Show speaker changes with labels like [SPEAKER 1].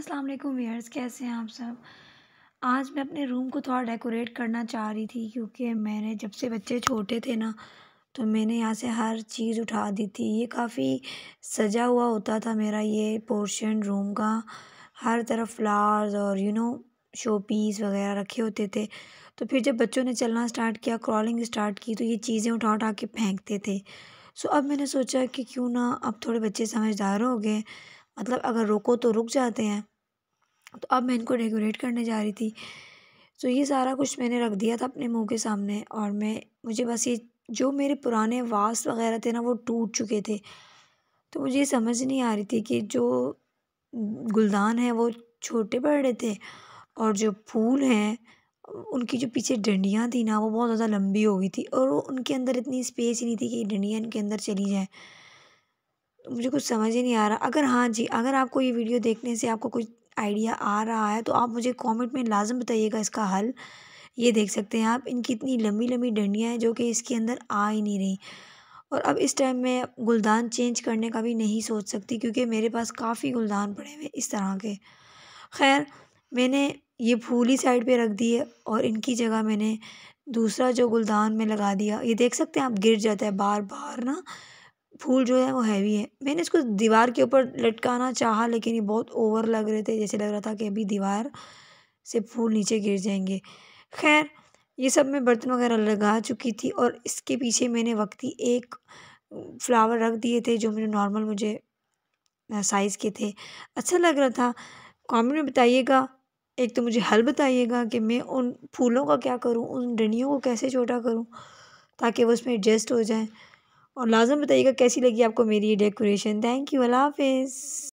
[SPEAKER 1] अस्सलाम वालेकुम वीयर्स कैसे हैं आप सब आज मैं अपने रूम को थोड़ा डेकोरेट करना चाह रही थी क्योंकि मैंने जब से बच्चे छोटे थे ना तो मैंने यहाँ से हर चीज़ उठा दी थी ये काफ़ी सजा हुआ होता था मेरा ये पोर्शन रूम का हर तरफ फ्लावर्स और यू नो शो पीस वगैरह रखे होते थे तो फिर जब बच्चों ने चलना स्टार्ट किया क्रॉलिंग स्टार्ट की तो ये चीज़ें उठा उठा के फेंकते थे सो अब मैंने सोचा कि क्यों ना अब थोड़े बच्चे समझदार हो गए मतलब अगर रोको तो रुक जाते हैं तो अब मैं इनको डेकोरेट करने जा रही थी तो ये सारा कुछ मैंने रख दिया था अपने मुंह के सामने और मैं मुझे बस ये जो मेरे पुराने वास वगैरह थे ना वो टूट चुके थे तो मुझे ये समझ नहीं आ रही थी कि जो गुलदान है वो छोटे पड़ रहे थे और जो फूल हैं उनकी जो पीछे डंडियाँ थी ना वो बहुत ज़्यादा लंबी हो गई थी और वो उनके अंदर इतनी स्पेस ही नहीं थी कि डंडियाँ इनके अंदर चली जाए मुझे कुछ समझ ही नहीं आ रहा अगर हाँ जी अगर आपको ये वीडियो देखने से आपको कुछ आइडिया आ रहा है तो आप मुझे कमेंट में लाजम बताइएगा इसका हल ये देख सकते हैं आप इनकी इतनी लंबी लंबी डंडियाँ हैं जो कि इसके अंदर आ ही नहीं रही और अब इस टाइम मैं गुलदान चेंज करने का भी नहीं सोच सकती क्योंकि मेरे पास काफ़ी गुलदान पड़े हुए इस तरह के खैर मैंने ये फूल ही साइड पर रख दिए और इनकी जगह मैंने दूसरा जो गुलदान में लगा दिया ये देख सकते हैं आप गिर जाता है बार बार ना फूल जो है वो हैवी है मैंने इसको दीवार के ऊपर लटकाना चाहा लेकिन ये बहुत ओवर लग रहे थे जैसे लग रहा था कि अभी दीवार से फूल नीचे गिर जाएंगे खैर ये सब मैं बर्तन वगैरह लगा चुकी थी और इसके पीछे मैंने वक्ती एक फ्लावर रख दिए थे जो मैंने नॉर्मल मुझे साइज़ के थे अच्छा लग रहा था कॉमेंट में बताइएगा एक तो मुझे हल बताइएगा कि मैं उन फूलों का क्या करूँ उन डंडियों को कैसे छोटा करूँ ताकि वो उसमें एडजस्ट हो जाए और लाजम बताइएगा कैसी लगी आपको मेरी ये डेकोरेशन थैंक यू अल्लाह हाफिज़